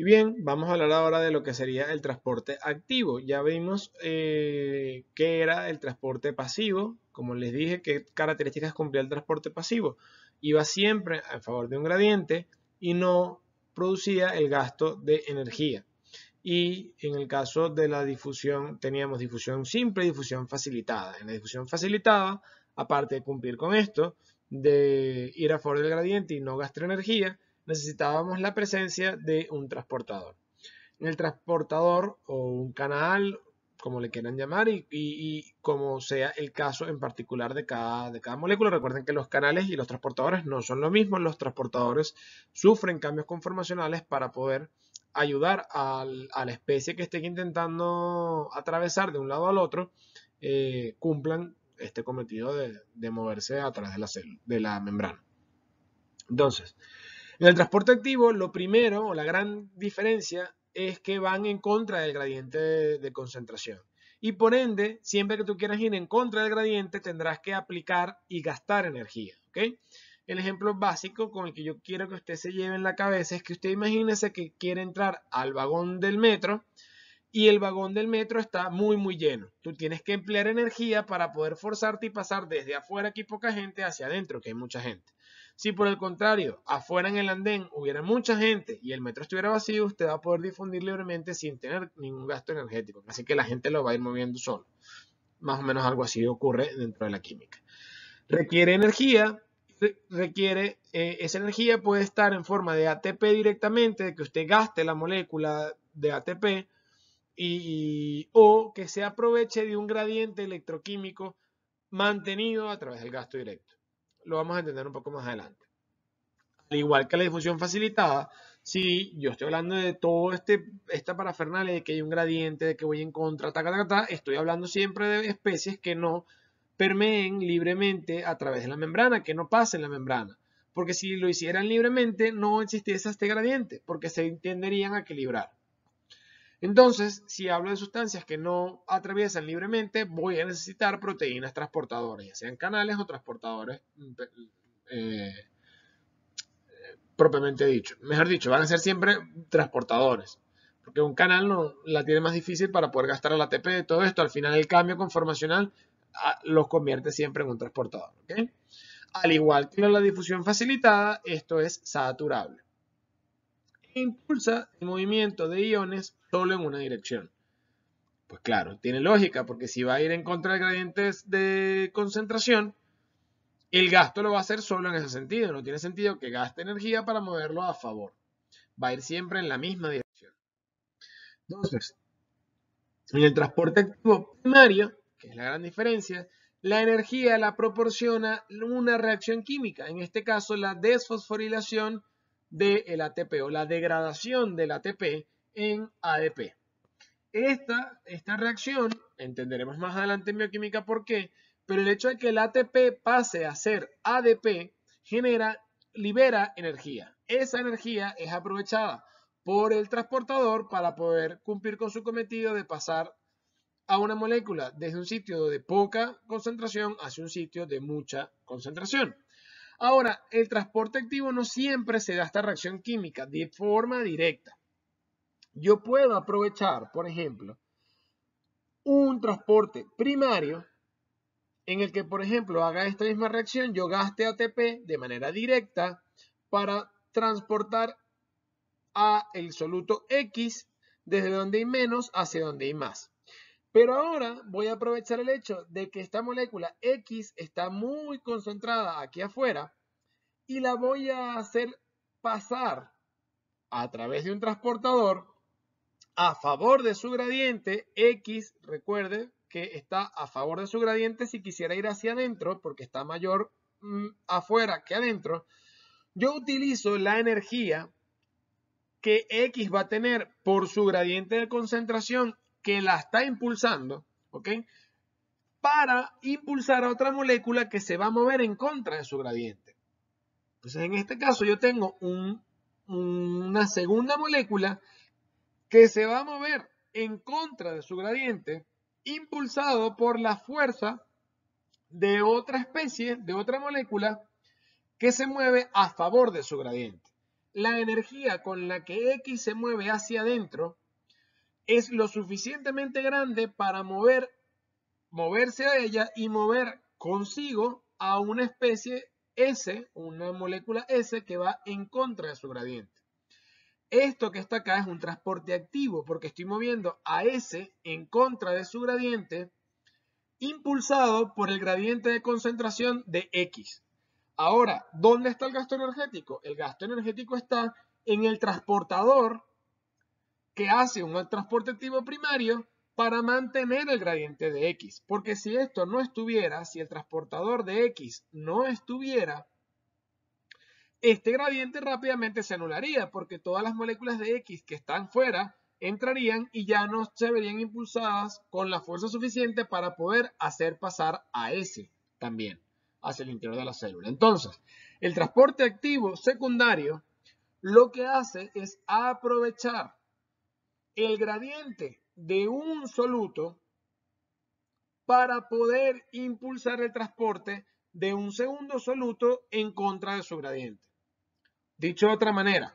Y bien, vamos a hablar ahora de lo que sería el transporte activo. Ya vimos eh, qué era el transporte pasivo, como les dije, qué características cumplía el transporte pasivo. Iba siempre a favor de un gradiente y no producía el gasto de energía. Y en el caso de la difusión, teníamos difusión simple y difusión facilitada. En la difusión facilitada, aparte de cumplir con esto, de ir a favor del gradiente y no gastar energía, necesitábamos la presencia de un transportador. El transportador o un canal, como le quieran llamar, y, como sea el caso en particular de cada, de cada molécula. Recuerden que los canales y los transportadores no son lo mismo. Los transportadores sufren cambios conformacionales para poder ayudar a la especie que esté intentando atravesar de un lado al otro, eh, cumplan este cometido de, moverse a través de la, de la membrana. Entonces, en el transporte activo, lo primero o la gran diferencia es que van en contra del gradiente de, concentración. Y por ende, siempre que tú quieras ir en contra del gradiente, tendrás que aplicar y gastar energía. El ejemplo básico con el que yo quiero que usted se lleve en la cabeza es que usted imagínese que quiere entrar al vagón del metro y el vagón del metro está muy, muy lleno. Tú tienes que emplear energía para poder forzarte y pasar desde afuera, que hay poca gente, hacia adentro, que hay mucha gente. Si por el contrario, afuera en el andén hubiera mucha gente y el metro estuviera vacío, usted va a poder difundir libremente sin tener ningún gasto energético. Así que la gente lo va a ir moviendo solo. Más o menos algo así ocurre dentro de la química. Requiere energía, requiere, eh, esa energía puede estar en forma de ATP directamente, de que usted gaste la molécula de ATP, y, o que se aproveche de un gradiente electroquímico mantenido a través del gasto directo lo vamos a entender un poco más adelante. Al igual que la difusión facilitada, si yo estoy hablando de todo este, esta parafernalia, de que hay un gradiente, de que voy en contra, ta, ta, ta, estoy hablando siempre de especies que no permeen libremente a través de la membrana, que no pasen la membrana. Porque si lo hicieran libremente, no existiese este gradiente, porque se tenderían a equilibrar. Entonces, si hablo de sustancias que no atraviesan libremente, voy a necesitar proteínas transportadoras, ya sean canales o transportadores mm, eh, propiamente dicho. Mejor dicho, van a ser siempre transportadores, porque un canal no, la tiene más difícil para poder gastar el ATP de todo esto. Al final, el cambio conformacional ah, los convierte siempre en un transportador. Al igual que la difusión facilitada, esto es saturable. E impulsa el movimiento de iones solo en una dirección. Pues claro, tiene lógica, porque si va a ir en contra de gradientes de concentración, el gasto lo va a hacer solo en ese sentido. No tiene sentido que gaste energía para moverlo a favor. Va a ir siempre en la misma dirección. Entonces, en el transporte activo primario, que es la gran diferencia, la energía la proporciona una reacción química, en este caso la desfosforilación del ATP o la degradación del ATP en ADP. E esta, reacción, entenderemos más adelante en bioquímica por qué, pero el hecho de que el ATP pase a ser ADP genera, libera energía. Esa energía es aprovechada por el transportador para poder cumplir con su cometido de pasar a una molécula desde un sitio de poca concentración hacia un sitio de mucha concentración. Ahora, el transporte activo no siempre se da esta reacción química de forma directa. Yo puedo aprovechar, por ejemplo, un transporte primario en el que, por ejemplo, haga esta misma reacción, yo gaste ATP de manera directa para transportar a el soluto X desde donde hay menos hacia donde hay más. Pero ahora voy a aprovechar el hecho de que esta molécula X está muy concentrada aquí afuera y la voy a hacer pasar a través de un transportador a favor de su gradiente X, recuerde que está a favor de su gradiente si quisiera ir hacia adentro porque está mayor mm, afuera que adentro, yo utilizo la energía que X va a tener por su gradiente de concentración que la está impulsando, ¿ok? Para impulsar a otra molécula que se va a mover en contra de su gradiente. Entonces, en este caso yo tengo una segunda molécula que se va a mover en contra de su gradiente, impulsado por la fuerza de otra especie, de otra molécula, que se mueve a favor de su gradiente. La energía con la que X se mueve hacia adentro es lo suficientemente grande para mover, moverse a ella y mover consigo a una especie S, una molécula S que va en contra de su gradiente. Esto que está acá es un transporte activo porque estoy moviendo a S en contra de su gradiente impulsado por el gradiente de concentración de X. Ahora, ¿dónde está el gasto energético? El gasto energético está en el transportador que hace un transporte activo primario para mantener el gradiente de X. Porque si esto no estuviera, si el transportador de X no estuviera, este gradiente rápidamente se anularía porque todas las moléculas de X que están fuera entrarían y ya no se verían impulsadas con la fuerza suficiente para poder hacer pasar a S también hacia el interior de la célula. Entonces, el transporte activo secundario lo que hace es aprovechar el gradiente de un soluto para poder impulsar el transporte de un segundo soluto en contra de su gradiente. Dicho de otra manera,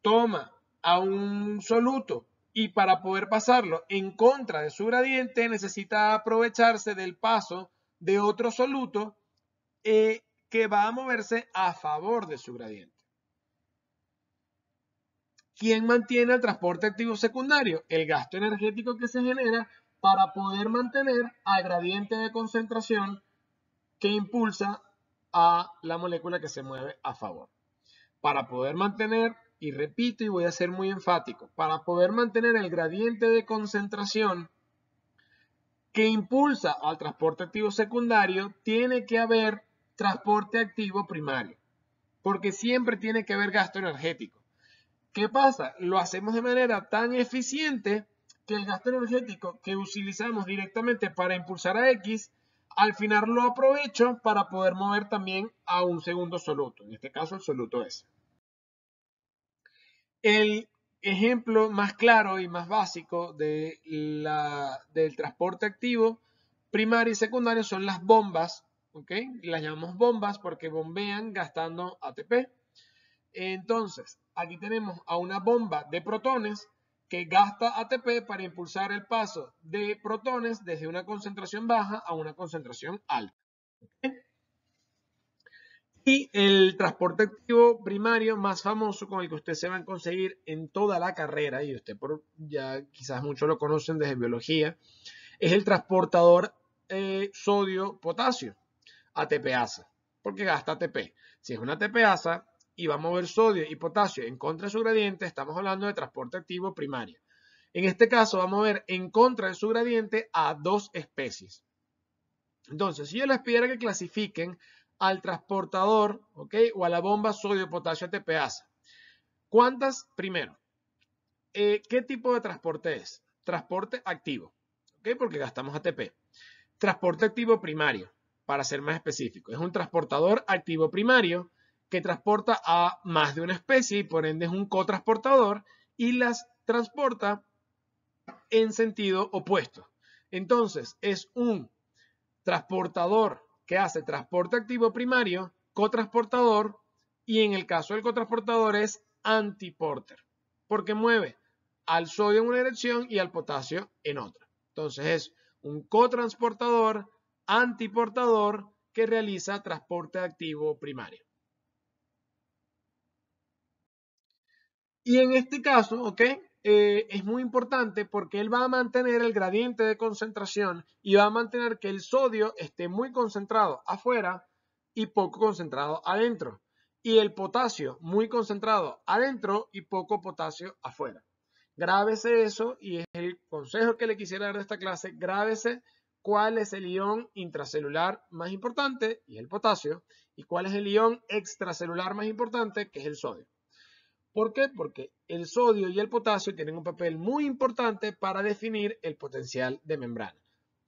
toma a un soluto y para poder pasarlo en contra de su gradiente necesita aprovecharse del paso de otro soluto eh, que va a moverse a favor de su gradiente. ¿Quién mantiene el transporte activo secundario? El gasto energético que se genera para poder mantener al gradiente de concentración que impulsa a la molécula que se mueve a favor. Para poder mantener, y repito y voy a ser muy enfático, para poder mantener el gradiente de concentración que impulsa al transporte activo secundario, tiene que haber transporte activo primario, porque siempre tiene que haber gasto energético. ¿Qué pasa? Lo hacemos de manera tan eficiente que el gasto energético que utilizamos directamente para impulsar a X, al final lo aprovecho para poder mover también a un segundo soluto, en este caso el soluto S. El ejemplo más claro y más básico de del transporte activo primario y secundario son las bombas, ¿ok? Las llamamos bombas porque bombean gastando ATP. Entonces, aquí tenemos a una bomba de protones que gasta ATP para impulsar el paso de protones desde una concentración baja a una concentración alta. Y el transporte activo primario más famoso con el que ustedes se van a conseguir en toda la carrera, y usted por, ya quizás muchos lo conocen desde biología, es el transportador eh, sodio-potasio, ATPasa, porque gasta ATP. Si es una ATPasa, y va a mover sodio y potasio en contra de su gradiente, estamos hablando de transporte activo primario. En este caso va a mover en contra de su gradiente a dos especies. Entonces, si yo les pidiera que clasifiquen al transportador ¿ok? o a la bomba sodio-potasio-ATPasa, ¿cuántas? Primero, eh, ¿qué tipo de transporte es? Transporte activo, ¿ok? porque gastamos ATP. Transporte activo primario, para ser más específico. Es un transportador activo primario que transporta a más de una especie y por ende es un cotransportador y las transporta en sentido opuesto. Entonces, es un transportador que hace transporte activo primario, cotransportador y en el caso del cotransportador es antiporter, porque mueve al sodio en una dirección y al potasio en otra. Entonces, es un cotransportador antiportador que realiza transporte activo primario. Y en este caso, ¿ok? Eh, es muy importante porque él va a mantener el gradiente de concentración y va a mantener que el sodio esté muy concentrado afuera y poco concentrado adentro. Y el potasio muy concentrado adentro y poco potasio afuera. Grábese eso y es el consejo que le quisiera dar de esta clase. Grábese cuál es el ion intracelular más importante y el potasio y cuál es el ion extracelular más importante que es el sodio. ¿Por qué? Porque el sodio y el potasio tienen un papel muy importante para definir el potencial de membrana.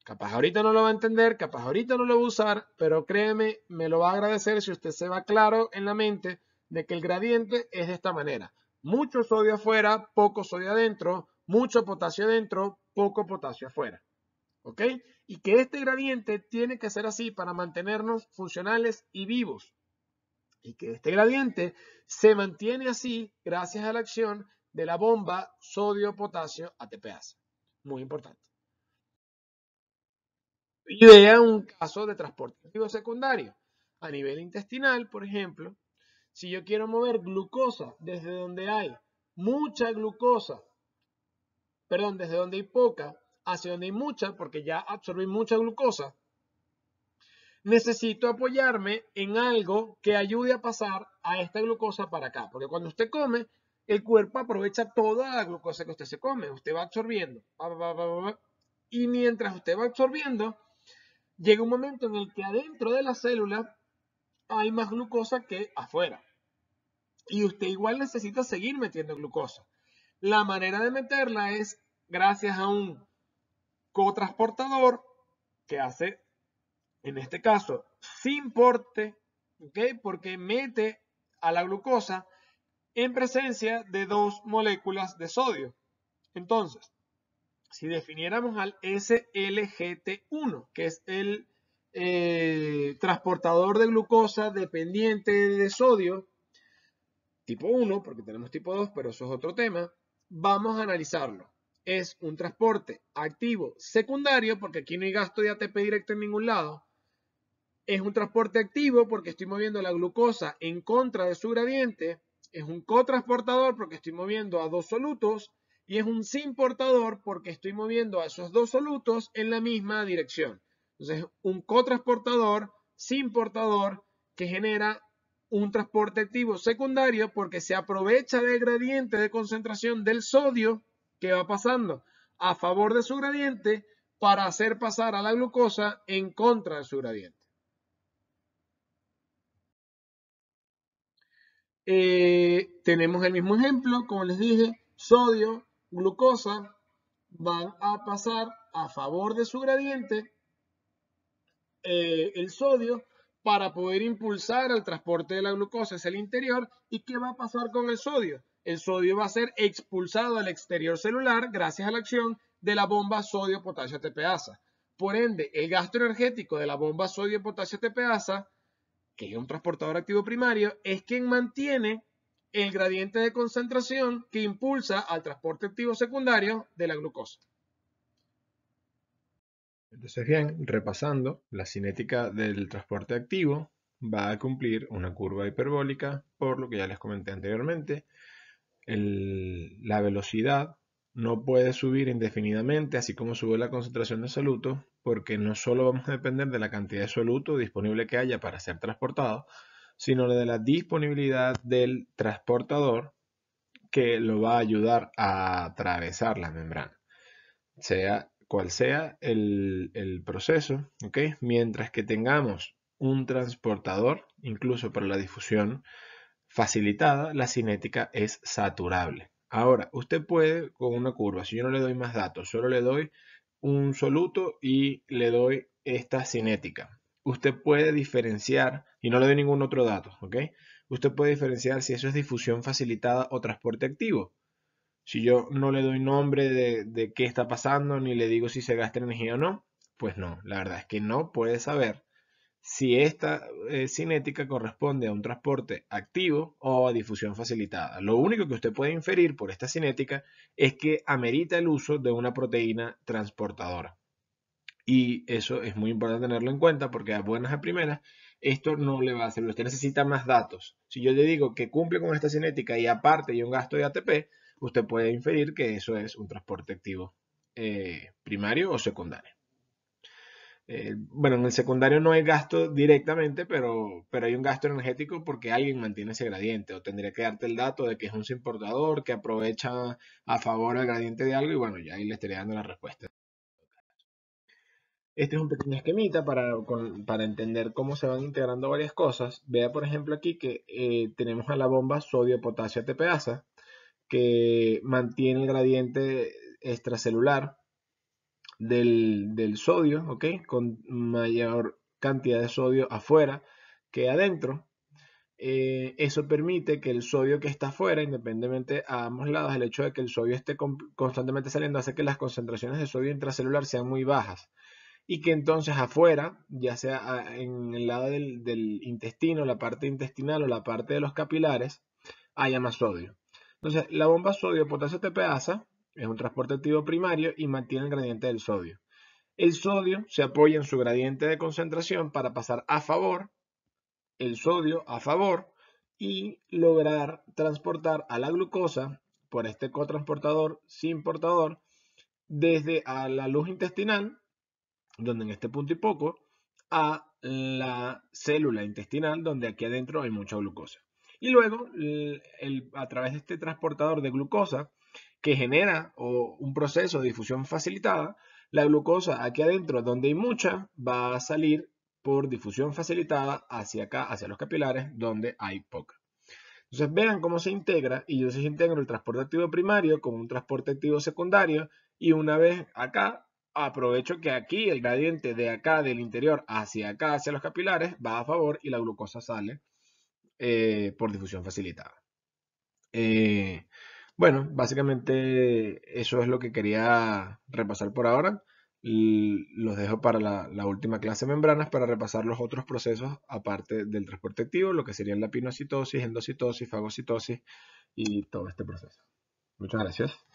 Capaz ahorita no lo va a entender, capaz ahorita no lo va a usar, pero créeme, me lo va a agradecer si usted se va claro en la mente de que el gradiente es de esta manera. Mucho sodio afuera, poco sodio adentro, mucho potasio adentro, poco potasio afuera. ¿Ok? Y que este gradiente tiene que ser así para mantenernos funcionales y vivos y que este gradiente se mantiene así gracias a la acción de la bomba sodio-potasio ATPase. Muy importante. Y vea un caso de transporte activo secundario. A nivel intestinal, por ejemplo, si yo quiero mover glucosa desde donde hay mucha glucosa, perdón, desde donde hay poca hacia donde hay mucha, porque ya absorbí mucha glucosa, necesito apoyarme en algo que ayude a pasar a esta glucosa para acá. Porque cuando usted come, el cuerpo aprovecha toda la glucosa que usted se come. Usted va absorbiendo. Y mientras usted va absorbiendo, llega un momento en el que adentro de la célula hay más glucosa que afuera. Y usted igual necesita seguir metiendo glucosa. La manera de meterla es gracias a un cotransportador que hace en este caso, sin porte, porque mete a la glucosa en presencia de dos moléculas de sodio. Entonces, si definiéramos al SLGT1, que es el eh, transportador de glucosa dependiente de sodio, tipo 1, porque tenemos tipo 2, pero eso es otro tema, vamos a analizarlo. Es un transporte activo secundario, porque aquí no hay gasto de ATP directo en ningún lado, es un transporte activo porque estoy moviendo la glucosa en contra de su gradiente. Es un cotransportador porque estoy moviendo a dos solutos. Y es un simportador porque estoy moviendo a esos dos solutos en la misma dirección. Entonces, un cotransportador, simportador, que genera un transporte activo secundario porque se aprovecha del gradiente de concentración del sodio que va pasando a favor de su gradiente para hacer pasar a la glucosa en contra de su gradiente. Eh, tenemos el mismo ejemplo, como les dije, sodio, glucosa van a pasar a favor de su gradiente eh, el sodio para poder impulsar el transporte de la glucosa hacia el interior. ¿Y qué va a pasar con el sodio? El sodio va a ser expulsado al exterior celular gracias a la acción de la bomba sodio-potasio-TPasa. Por ende, el gasto energético de la bomba sodio-potasio-TPasa que es un transportador activo primario, es quien mantiene el gradiente de concentración que impulsa al transporte activo secundario de la glucosa. Entonces, bien, repasando, la cinética del transporte activo va a cumplir una curva hiperbólica, por lo que ya les comenté anteriormente. la velocidad no puede subir indefinidamente, así como sube la concentración de soluto, porque no solo vamos a depender de la cantidad de soluto disponible que haya para ser transportado, sino de la disponibilidad del transportador que lo va a ayudar a atravesar la membrana, sea cual sea el, proceso, Mientras que tengamos un transportador, incluso para la difusión facilitada, la cinética es saturable. Ahora, usted puede con una curva, si yo no le doy más datos, solo le doy un soluto y le doy esta cinética. Usted puede diferenciar, y no le doy ningún otro dato, ¿ok? Usted puede diferenciar si eso es difusión facilitada o transporte activo. Si yo no le doy nombre de, de qué está pasando, ni le digo si se gasta energía o no, pues no, la verdad es que no puede saber si esta eh, cinética corresponde a un transporte activo o a difusión facilitada. Lo único que usted puede inferir por esta cinética es que amerita el uso de una proteína transportadora. Y eso es muy importante tenerlo en cuenta porque a buenas a primeras esto no le va a servir. Usted necesita más datos. Si yo le digo que cumple con esta cinética y aparte hay un gasto de ATP, usted puede inferir que eso es un transporte activo eh, primario o secundario. Eh, bueno, en el secundario no hay gasto directamente, pero, pero hay un gasto energético porque alguien mantiene ese gradiente o tendría que darte el dato de que es un importador que aprovecha a favor el gradiente de algo y bueno, ya ahí le estaría dando la respuesta. Este es un pequeño esquemita para, para entender cómo se van integrando varias cosas. Vea, por ejemplo, aquí que eh, tenemos a la bomba sodio potasio ATPasa que mantiene el gradiente extracelular del, sodio, ¿ok? Con mayor cantidad de sodio afuera que adentro. Eh, eso permite que el sodio que está afuera, independientemente a ambos lados, el hecho de que el sodio esté constantemente saliendo hace que las concentraciones de sodio intracelular sean muy bajas y que entonces afuera, ya sea en el lado del, del intestino, la parte intestinal o la parte de los capilares, haya más sodio. Entonces, la bomba sodio-potasio-TPasa es un transporte activo primario y mantiene el gradiente del sodio. El sodio se apoya en su gradiente de concentración para pasar a favor, el sodio a favor, y lograr transportar a la glucosa por este cotransportador sin portador desde a la luz intestinal, donde en este punto y poco, a la célula intestinal, donde aquí adentro hay mucha glucosa. Y luego, a través de este transportador de glucosa, que genera o un proceso de difusión facilitada, la glucosa aquí adentro, donde hay mucha, va a salir por difusión facilitada hacia acá, hacia los capilares, donde hay poca. Entonces vean cómo se integra y yo se integro el transporte activo primario con un transporte activo secundario y una vez acá aprovecho que aquí el gradiente de acá del interior hacia acá, hacia los capilares, va a favor y la glucosa sale eh, por difusión facilitada. Eh, bueno, básicamente eso es lo que quería repasar por ahora. Los dejo para la, la última clase de membranas para repasar los otros procesos aparte del transporte activo, lo que serían la pinocitosis, endocitosis, fagocitosis y todo este proceso. Muchas gracias.